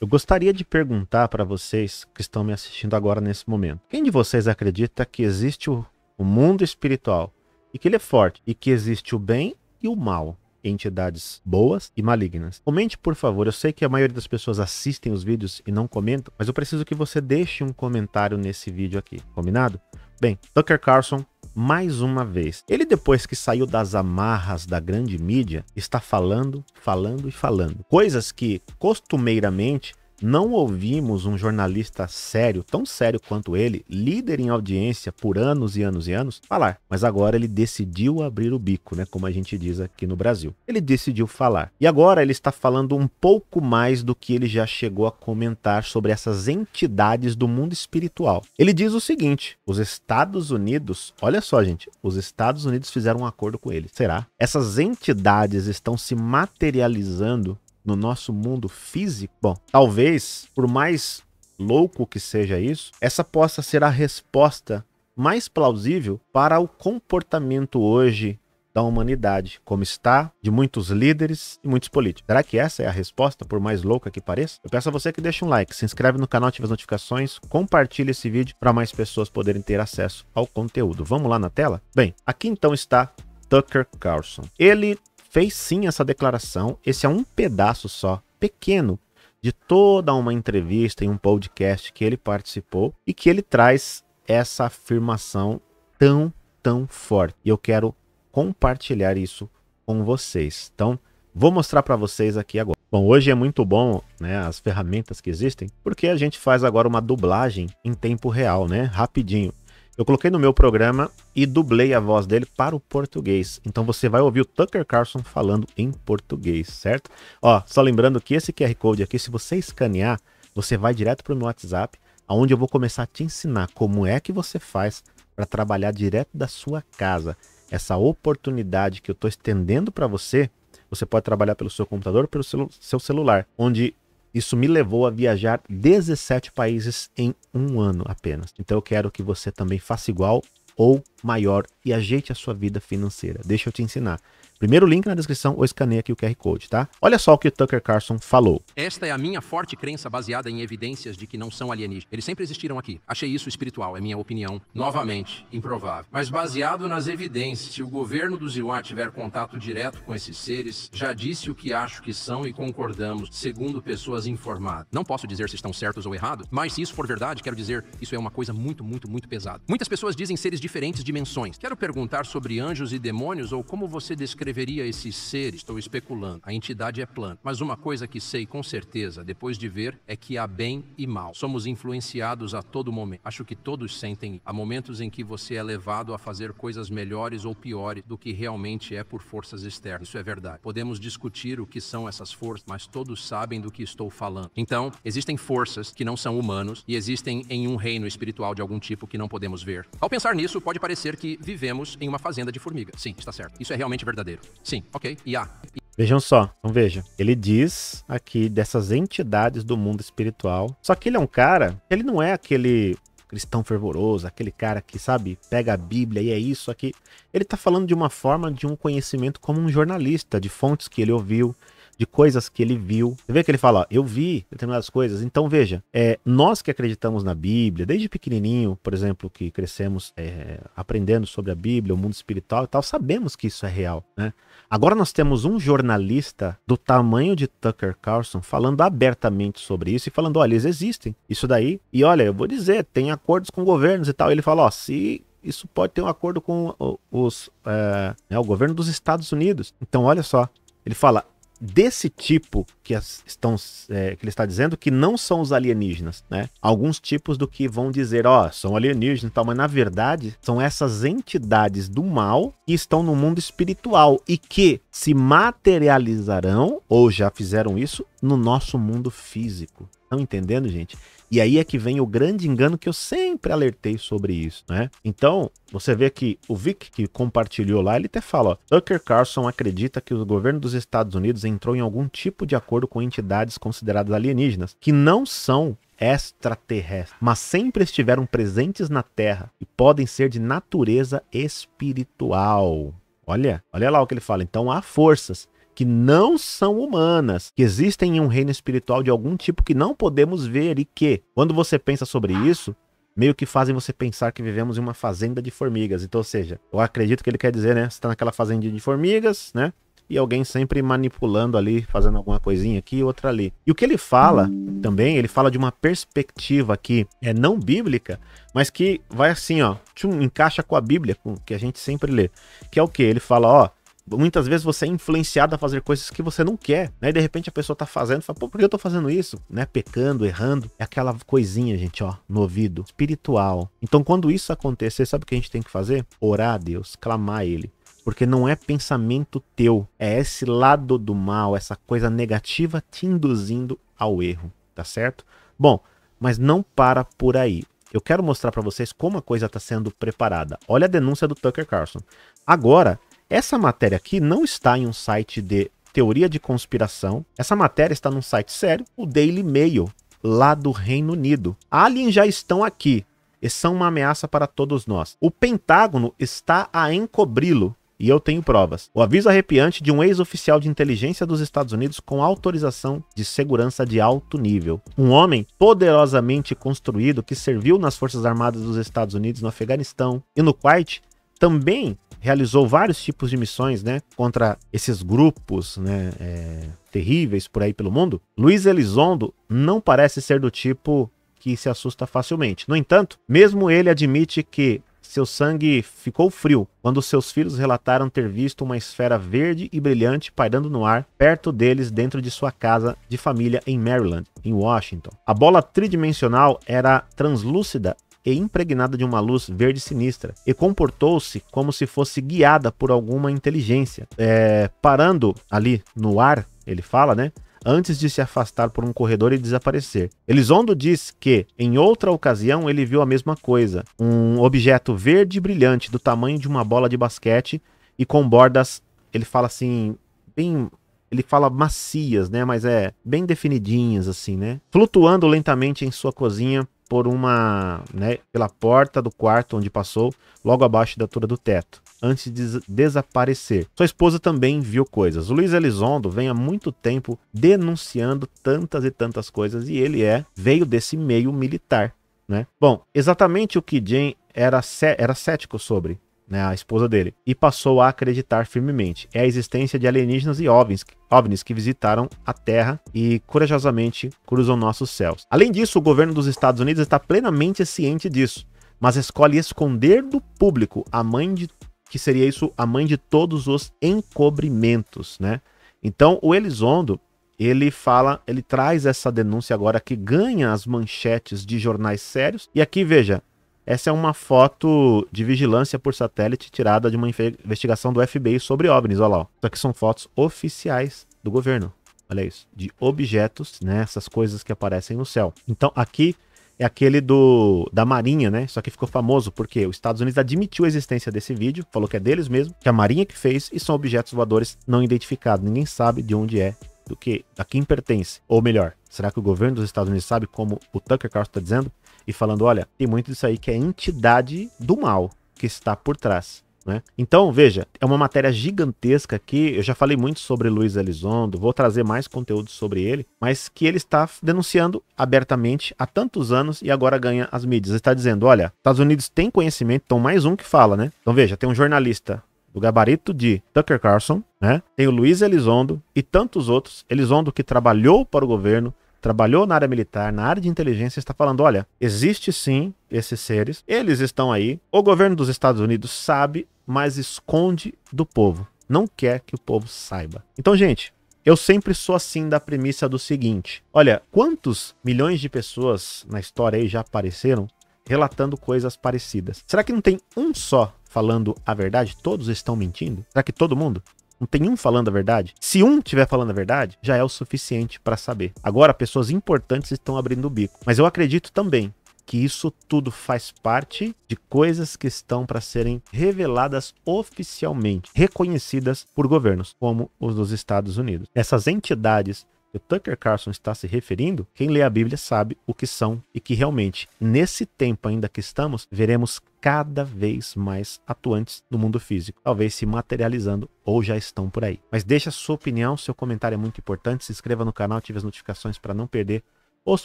Eu gostaria de perguntar para vocês que estão me assistindo agora nesse momento: quem de vocês acredita que existe o, o mundo espiritual e que ele é forte e que existe o bem e o mal? entidades boas e malignas. Comente, por favor. Eu sei que a maioria das pessoas assistem os vídeos e não comentam, mas eu preciso que você deixe um comentário nesse vídeo aqui, combinado? Bem, Tucker Carlson mais uma vez. Ele, depois que saiu das amarras da grande mídia, está falando, falando e falando. Coisas que costumeiramente não ouvimos um jornalista sério, tão sério quanto ele, líder em audiência por anos e anos e anos, falar. Mas agora ele decidiu abrir o bico, né? Como a gente diz aqui no Brasil. Ele decidiu falar. E agora ele está falando um pouco mais do que ele já chegou a comentar sobre essas entidades do mundo espiritual. Ele diz o seguinte: os Estados Unidos, olha só, gente, os Estados Unidos fizeram um acordo com ele. Será? Essas entidades estão se materializando no nosso mundo físico? Bom, talvez, por mais louco que seja isso, essa possa ser a resposta mais plausível para o comportamento hoje da humanidade, como está, de muitos líderes e muitos políticos. Será que essa é a resposta, por mais louca que pareça? Eu peço a você que deixe um like, se inscreve no canal, ative as notificações, compartilhe esse vídeo para mais pessoas poderem ter acesso ao conteúdo. Vamos lá na tela? Bem, aqui então está Tucker Carlson. Ele fez sim essa declaração. Esse é um pedaço só, pequeno, de toda uma entrevista em um podcast que ele participou e que ele traz essa afirmação tão, tão forte. E eu quero compartilhar isso com vocês. Então, vou mostrar para vocês aqui agora. Bom, hoje é muito bom, né, as ferramentas que existem, porque a gente faz agora uma dublagem em tempo real, né, rapidinho. Eu coloquei no meu programa e dublei a voz dele para o português. Então você vai ouvir o Tucker Carlson falando em português, certo? Ó, só lembrando que esse QR Code aqui, se você escanear, você vai direto para o meu WhatsApp, onde eu vou começar a te ensinar como é que você faz para trabalhar direto da sua casa. Essa oportunidade que eu estou estendendo para você, você pode trabalhar pelo seu computador, pelo seu celular, onde isso me levou a viajar 17 países em um ano apenas. Então eu quero que você também faça igual ou maior e ajeite a sua vida financeira. Deixa eu te ensinar. Primeiro link na descrição ou escaneia aqui o QR Code, tá? Olha só o que o Tucker Carlson falou. Esta é a minha forte crença baseada em evidências de que não são alienígenas. Eles sempre existiram aqui. Achei isso espiritual, é minha opinião. Novamente, improvável. Mas baseado nas evidências, se o governo do Ziwa tiver contato direto com esses seres, já disse o que acho que são e concordamos, segundo pessoas informadas. Não posso dizer se estão certos ou errados, mas se isso for verdade, quero dizer, isso é uma coisa muito, muito, muito pesada. Muitas pessoas dizem seres diferentes dimensões. Quero perguntar sobre anjos e demônios ou como você descreve descreveria esse ser? Estou especulando. A entidade é plana. Mas uma coisa que sei com certeza, depois de ver, é que há bem e mal. Somos influenciados a todo momento. Acho que todos sentem. Há momentos em que você é levado a fazer coisas melhores ou piores do que realmente é por forças externas. Isso é verdade. Podemos discutir o que são essas forças, mas todos sabem do que estou falando. Então, existem forças que não são humanos e existem em um reino espiritual de algum tipo que não podemos ver. Ao pensar nisso, pode parecer que vivemos em uma fazenda de formiga. Sim, está certo. Isso é realmente verdadeiro. Sim, ok. E A. Vejam só, então veja. Ele diz aqui dessas entidades do mundo espiritual. Só que ele é um cara, ele não é aquele cristão fervoroso, aquele cara que, sabe, pega a Bíblia e é isso aqui. Ele tá falando de uma forma de um conhecimento como um jornalista, de fontes que ele ouviu, de coisas que ele viu. Você vê que ele fala, ó, eu vi determinadas coisas. Então veja, é, nós que acreditamos na Bíblia, desde pequenininho, por exemplo, que crescemos é, aprendendo sobre a Bíblia, o mundo espiritual e tal, sabemos que isso é real, né? Agora nós temos um jornalista do tamanho de Tucker Carlson falando abertamente sobre isso e falando, olha, eles existem, isso daí. E olha, eu vou dizer, tem acordos com governos e tal. Ele fala, ó, se isso pode ter um acordo com os, é, né, o governo dos Estados Unidos. Então, olha só, ele fala: desse tipo que, estão, é, que ele está dizendo que não são os alienígenas, né? Alguns tipos do que vão dizer, ó, oh, são alienígenas e tal, mas na verdade são essas entidades do mal que estão no mundo espiritual e que se materializarão, ou já fizeram isso, no nosso mundo físico. Estão entendendo, gente? E aí é que vem o grande engano que eu sempre alertei sobre isso, né? Então, você vê que o Vic que compartilhou lá, ele até fala, ó, Tucker Carlson acredita que o governo dos Estados Unidos entrou em algum tipo de acordo com entidades consideradas alienígenas, que não são extraterrestres, mas sempre estiveram presentes na Terra e podem ser de natureza espiritual. Olha, olha lá o que ele fala. Então há forças que não são humanas, que existem em um reino espiritual de algum tipo que não podemos ver e que, quando você pensa sobre isso, meio que fazem você pensar que vivemos em uma fazenda de formigas. Então, ou seja, eu acredito que ele quer dizer, né? Você tá naquela fazenda de formigas, né? E alguém sempre manipulando ali, fazendo alguma coisinha aqui e outra ali. E o que ele fala também, ele fala de uma perspectiva que é não bíblica, mas que vai assim, ó, tchum, encaixa com a Bíblia, com que a gente sempre lê. Que é o que? Ele fala, ó, muitas vezes você é influenciado a fazer coisas que você não quer, né? E de repente a pessoa tá fazendo, fala, pô, por que eu tô fazendo isso? Né? Pecando, errando. É aquela coisinha, gente, ó, no ouvido, espiritual. Então, quando isso acontecer, sabe o que a gente tem que fazer? Orar a Deus, clamar a Ele porque não é pensamento teu, é esse lado do mal, essa coisa negativa te induzindo ao erro, tá certo? Bom, mas não para por aí. Eu quero mostrar para vocês como a coisa está sendo preparada. Olha a denúncia do Tucker Carlson. Agora, essa matéria aqui não está em um site de teoria de conspiração. Essa matéria está num site sério, o Daily Mail, lá do Reino Unido. Aliens já estão aqui e são uma ameaça para todos nós. O Pentágono está a encobri-lo. E eu tenho provas. O aviso arrepiante de um ex-oficial de inteligência dos Estados Unidos com autorização de segurança de alto nível. Um homem poderosamente construído que serviu nas Forças Armadas dos Estados Unidos no Afeganistão e no Kuwait também realizou vários tipos de missões, né, contra esses grupos, né, é, terríveis por aí pelo mundo, Luiz Elizondo não parece ser do tipo que se assusta facilmente. No entanto, mesmo ele admite que seu sangue ficou frio quando seus filhos relataram ter visto uma esfera verde e brilhante pairando no ar perto deles dentro de sua casa de família em Maryland, em Washington. A bola tridimensional era translúcida e impregnada de uma luz verde sinistra, e comportou-se como se fosse guiada por alguma inteligência. É, parando ali no ar, ele fala, né? antes de se afastar por um corredor e desaparecer. Elizondo diz que, em outra ocasião, ele viu a mesma coisa: um objeto verde brilhante do tamanho de uma bola de basquete e com bordas, ele fala assim, bem. Ele fala macias, né? Mas é bem definidinhas, assim, né? Flutuando lentamente em sua cozinha por uma, né, pela porta do quarto onde passou, logo abaixo da altura do teto, antes de desaparecer. Sua esposa também viu coisas. O Luiz Elizondo vem há muito tempo denunciando tantas e tantas coisas e ele é veio desse meio militar, né? Bom, exatamente o que Jane era, era cético sobre né, a esposa dele, e passou a acreditar firmemente. É a existência de alienígenas e ovnis, ovnis que visitaram a Terra e corajosamente cruzam nossos céus. Além disso, o governo dos Estados Unidos está plenamente ciente disso, mas escolhe esconder do público a mãe de que seria isso a mãe de todos os encobrimentos, né? Então, o Elizondo, ele fala, ele traz essa denúncia agora que ganha as manchetes de jornais sérios. E aqui veja, essa é uma foto de vigilância por satélite tirada de uma investigação do FBI sobre OVNIs, olha lá. Só que são fotos oficiais do governo. Olha isso, de objetos, né, essas coisas que aparecem no céu. Então aqui é aquele do da Marinha, né? Só que ficou famoso porque os Estados Unidos admitiu a existência desse vídeo, falou que é deles mesmo, que é a Marinha que fez e são objetos voadores não identificados. Ninguém sabe de onde é, do que, a quem pertence. Ou melhor, será que o governo dos Estados Unidos sabe como o Tucker Carlson está dizendo? e falando: olha, tem muito disso aí que é entidade do mal que está por trás. Né? Então, veja, é uma matéria gigantesca aqui. Eu já falei muito sobre Luiz Elizondo, vou trazer mais conteúdo sobre ele, mas que ele está denunciando abertamente há tantos anos e agora ganha as mídias. Ele está dizendo: olha, Estados Unidos tem conhecimento, então mais um que fala, né? Então, veja, tem um jornalista do gabarito de Tucker Carlson, né? Tem o Luiz Elizondo e tantos outros. Elizondo que trabalhou para o governo, trabalhou na área militar, na área de inteligência, está falando: olha, existe sim esses seres, eles estão aí, o governo dos Estados Unidos sabe, mas esconde do povo. Não quer que o povo saiba. Então, gente, eu sempre sou assim da premissa do seguinte: olha, quantos milhões de pessoas na história aí já apareceram relatando coisas parecidas? Será que não tem um só falando a verdade? Todos estão mentindo? Será que todo mundo? Não tem um falando a verdade? Se um estiver falando a verdade, já é o suficiente para saber. Agora, pessoas importantes estão abrindo o bico. Mas eu acredito também que isso tudo faz parte de coisas que estão para serem reveladas oficialmente, reconhecidas por governos, como os dos Estados Unidos. Essas entidades que o Tucker Carlson está se referindo, quem lê a Bíblia sabe o que são e que realmente, nesse tempo ainda que estamos, veremos cada vez mais atuantes no mundo físico, talvez se materializando ou já estão por aí. Mas deixa sua opinião, seu comentário é muito importante, se inscreva no canal, ative as notificações para não perder os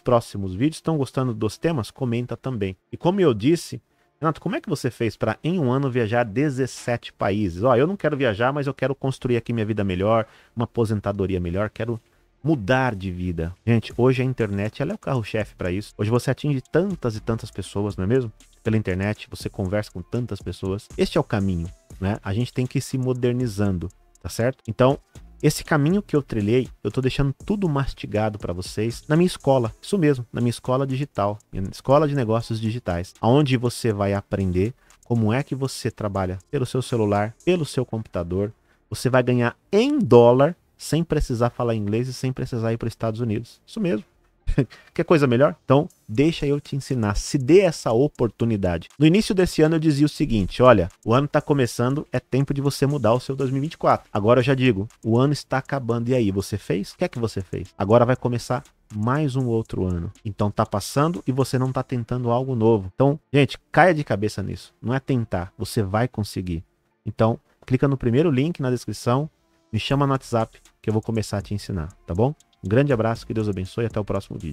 próximos vídeos. Estão gostando dos temas? Comenta também. E como eu disse, Renato, como é que você fez para em um ano viajar 17 países? Ó, eu não quero viajar, mas eu quero construir aqui minha vida melhor, uma aposentadoria melhor, quero mudar de vida. Gente, hoje a internet ela é o carro-chefe para isso. Hoje você atinge tantas e tantas pessoas, não é mesmo? Pela internet, você conversa com tantas pessoas. Este é o caminho, né? A gente tem que ir se modernizando, tá certo? Então, esse caminho que eu trilhei, eu tô deixando tudo mastigado para vocês na minha escola. Isso mesmo, na minha escola digital, minha escola de negócios digitais, aonde você vai aprender como é que você trabalha pelo seu celular, pelo seu computador. Você vai ganhar em dólar sem precisar falar inglês e sem precisar ir para os Estados Unidos. Isso mesmo. Quer coisa melhor? Então, deixa eu te ensinar, se dê essa oportunidade. No início desse ano eu dizia o seguinte, olha, o ano está começando, é tempo de você mudar o seu 2024. Agora eu já digo, o ano está acabando e aí, você fez? O que é que você fez? Agora vai começar mais um outro ano. Então tá passando e você não tá tentando algo novo. Então, gente, caia de cabeça nisso. Não é tentar, você vai conseguir. Então, clica no primeiro link na descrição, me chama no WhatsApp que eu vou começar a te ensinar, tá bom? Um grande abraço, que Deus abençoe e até o próximo vídeo.